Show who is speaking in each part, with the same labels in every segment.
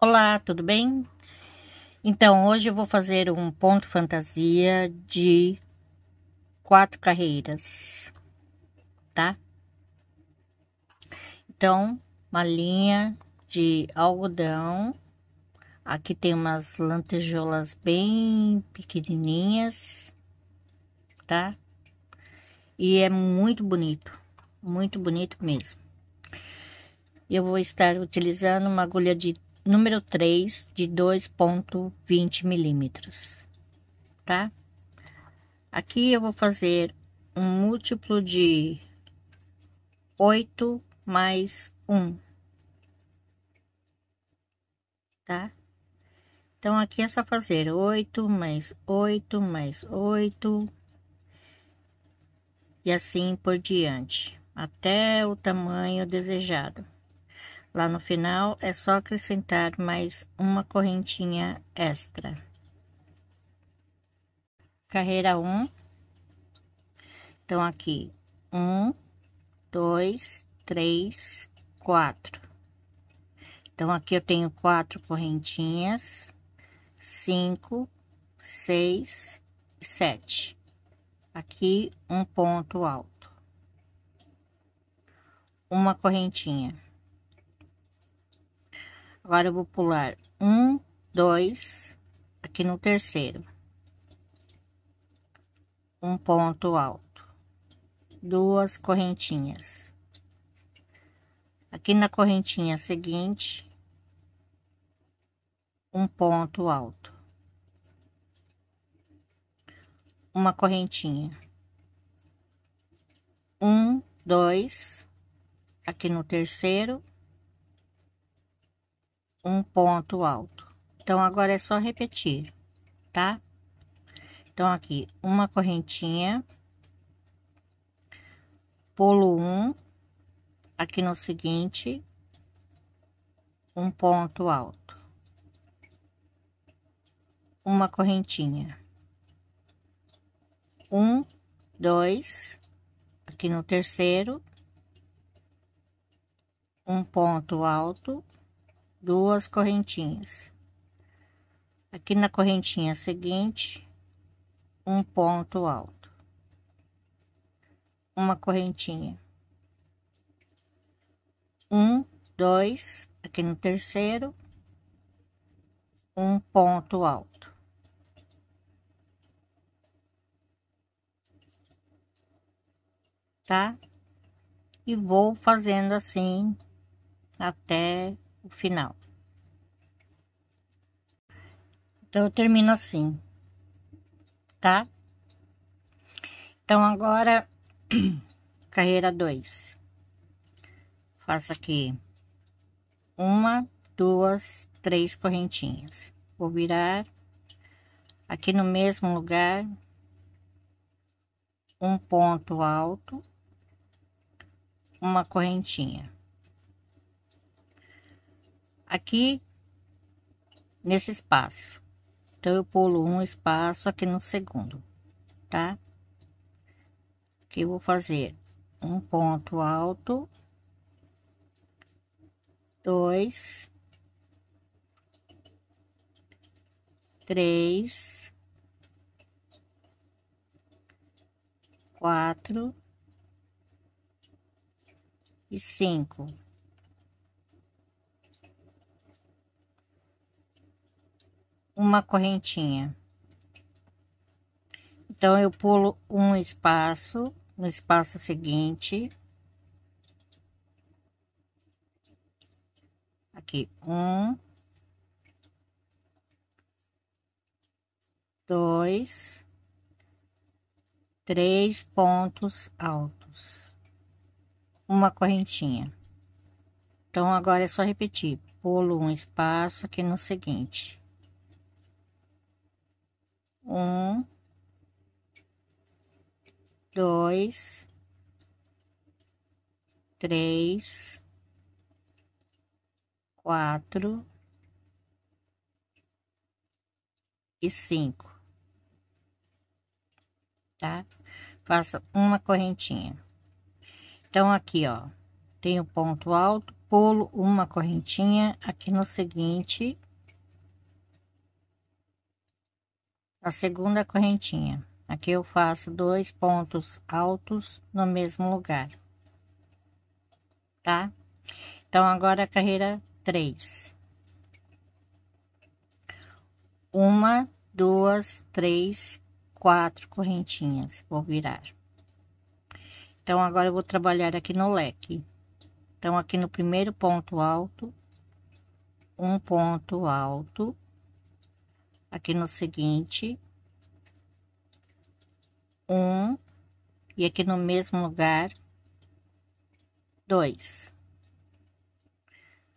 Speaker 1: Olá, tudo bem? Então, hoje eu vou fazer um ponto fantasia de quatro carreiras, tá? Então, uma linha de algodão. Aqui tem umas lantejoulas bem pequenininhas, tá? E é muito bonito, muito bonito mesmo. Eu vou estar utilizando uma agulha de número 3 de 2.20 milímetros, tá? Aqui eu vou fazer um múltiplo de 8 mais 1, tá? Então, aqui é só fazer 8 mais 8 mais 8 e assim por diante, até o tamanho desejado. Lá no final é só acrescentar mais uma correntinha extra. Carreira 1. Um. Então, aqui, um, dois, três, quatro. Então, aqui eu tenho quatro correntinhas, cinco, seis, sete. Aqui, um ponto alto. Uma correntinha. Agora eu vou pular um, dois, aqui no terceiro. Um ponto alto. Duas correntinhas. Aqui na correntinha seguinte, um ponto alto. Uma correntinha. Um, dois, aqui no terceiro, um ponto alto. Então, agora é só repetir, tá? Então, aqui, uma correntinha, pulo um, aqui no seguinte, um ponto alto. Uma correntinha. Um, dois, aqui no terceiro, um ponto alto duas correntinhas. Aqui na correntinha seguinte, um ponto alto. Uma correntinha. Um, dois, aqui no terceiro, um ponto alto. Tá? E vou fazendo assim até o final. Então, eu termino assim, tá? Então, agora, carreira 2. Faço aqui uma, duas, três correntinhas. Vou virar aqui no mesmo lugar, um ponto alto, uma correntinha aqui nesse espaço. Então, eu pulo um espaço aqui no segundo, tá? Aqui eu vou fazer um ponto alto, dois, três, quatro e cinco. uma correntinha. Então, eu pulo um espaço, no espaço seguinte. Aqui, um. Dois. Três pontos altos. Uma correntinha. Então, agora é só repetir. Pulo um espaço aqui no seguinte um, dois, três, quatro e cinco, tá? Faço uma correntinha. Então, aqui, ó, tem o ponto alto, pulo uma correntinha aqui no seguinte a segunda correntinha. Aqui eu faço dois pontos altos no mesmo lugar, tá? Então, agora a carreira 3. Uma, duas, três, quatro correntinhas. Vou virar. Então, agora eu vou trabalhar aqui no leque. Então, aqui no primeiro ponto alto, um ponto alto, aqui no seguinte, um, e aqui no mesmo lugar, dois.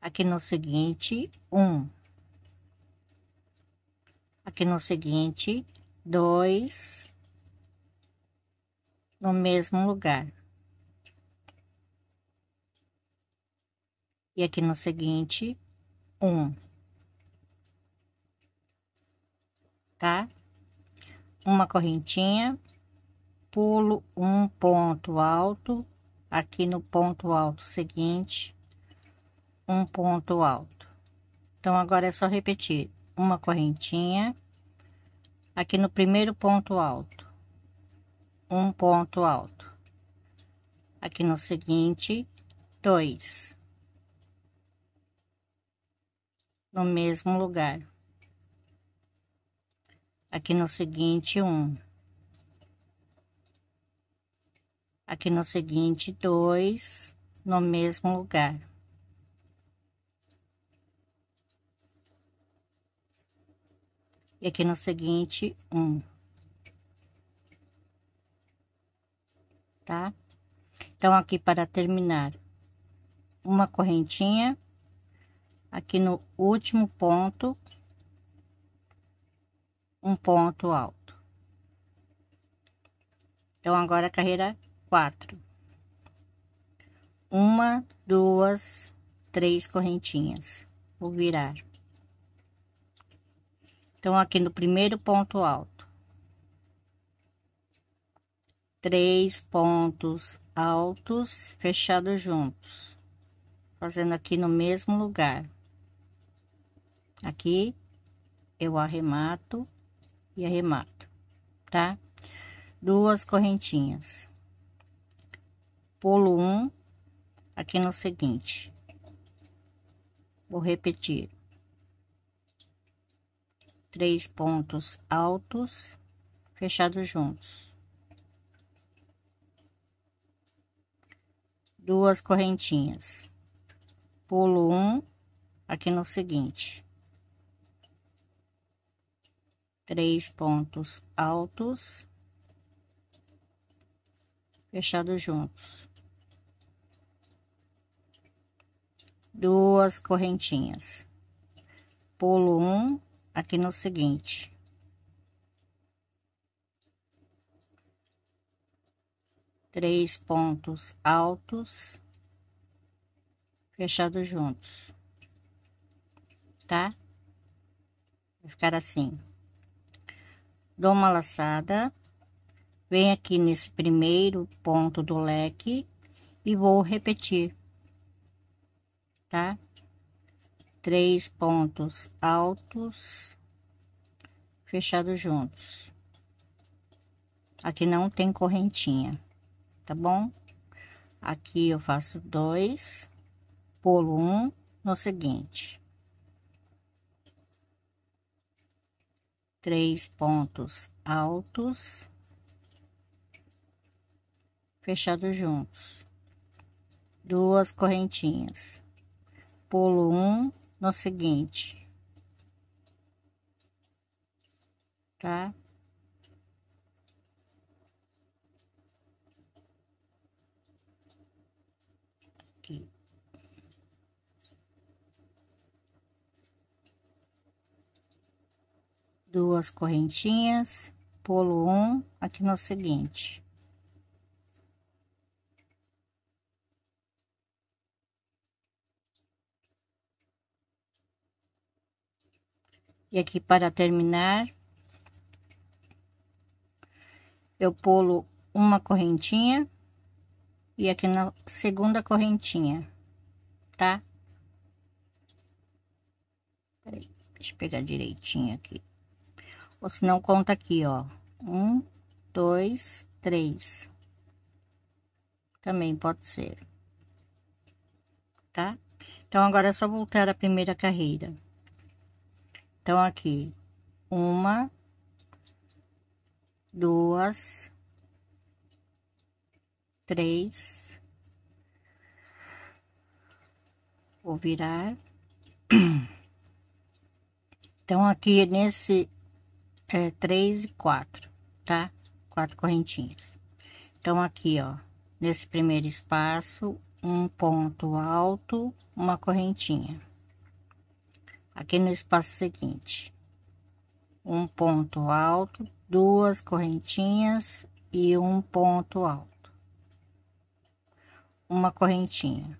Speaker 1: Aqui no seguinte, um. Aqui no seguinte, dois. No mesmo lugar. E aqui no seguinte, um. tá? Uma correntinha, pulo um ponto alto, aqui no ponto alto seguinte, um ponto alto. Então, agora é só repetir uma correntinha, aqui no primeiro ponto alto, um ponto alto. Aqui no seguinte, dois. No mesmo lugar aqui no seguinte um, aqui no seguinte dois, no mesmo lugar. E aqui no seguinte um, tá? Então, aqui para terminar, uma correntinha, aqui no último ponto, um ponto alto. Então, agora a carreira 4. Uma, duas, três correntinhas. Vou virar. Então, aqui no primeiro ponto alto. Três pontos altos fechados juntos. Fazendo aqui no mesmo lugar. Aqui, eu arremato e arremato, tá? Duas correntinhas. Pulo um aqui no seguinte. Vou repetir. Três pontos altos fechados juntos. Duas correntinhas. Pulo um aqui no seguinte três pontos altos fechados juntos, duas correntinhas, pulo um aqui no seguinte. Três pontos altos fechados juntos, tá? Vai ficar assim dou uma laçada, venho aqui nesse primeiro ponto do leque e vou repetir, tá? Três pontos altos, fechados juntos. Aqui não tem correntinha, tá bom? Aqui eu faço dois, pulo um no seguinte. três pontos altos fechados juntos, duas correntinhas, pulo um no seguinte, tá? duas correntinhas, pulo um aqui no seguinte. E aqui para terminar, eu pulo uma correntinha e aqui na segunda correntinha, tá? Peraí, deixa eu pegar direitinho aqui. Ou se não, conta aqui, ó. Um, dois, três. Também pode ser. Tá? Então, agora é só voltar a primeira carreira. Então, aqui. Uma. Duas. Três. Vou virar. Então, aqui nesse é, três e quatro, tá? Quatro correntinhas. Então, aqui, ó, nesse primeiro espaço, um ponto alto, uma correntinha. Aqui no espaço seguinte, um ponto alto, duas correntinhas e um ponto alto. Uma correntinha.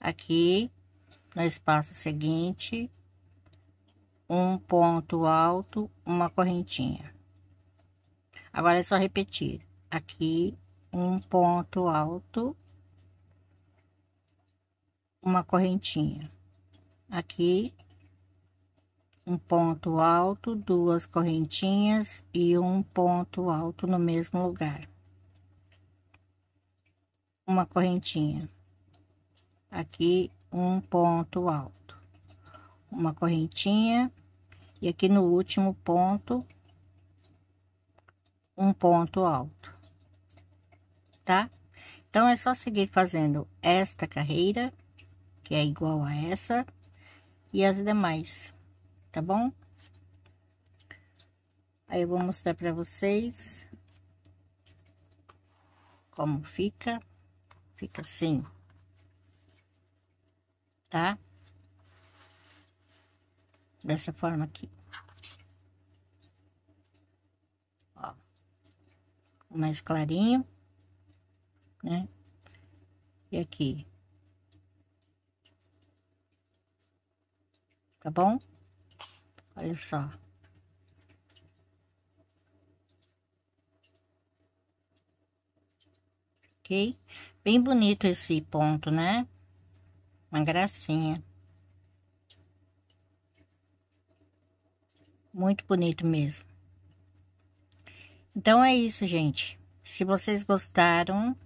Speaker 1: Aqui, no espaço seguinte, um ponto alto, uma correntinha. Agora é só repetir. Aqui, um ponto alto, uma correntinha. Aqui, um ponto alto, duas correntinhas e um ponto alto no mesmo lugar. Uma correntinha. Aqui, um ponto alto uma correntinha e aqui no último ponto um ponto alto tá então é só seguir fazendo esta carreira que é igual a essa e as demais tá bom aí eu vou mostrar para vocês como fica fica assim tá dessa forma aqui. Ó. Mais clarinho, né? E aqui. Tá bom? Olha só. Ok? Bem bonito esse ponto, né? Uma gracinha. Muito bonito mesmo. Então é isso, gente. Se vocês gostaram,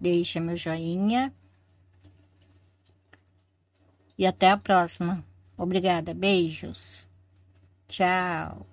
Speaker 1: deixa meu joinha. E até a próxima. Obrigada, beijos. Tchau.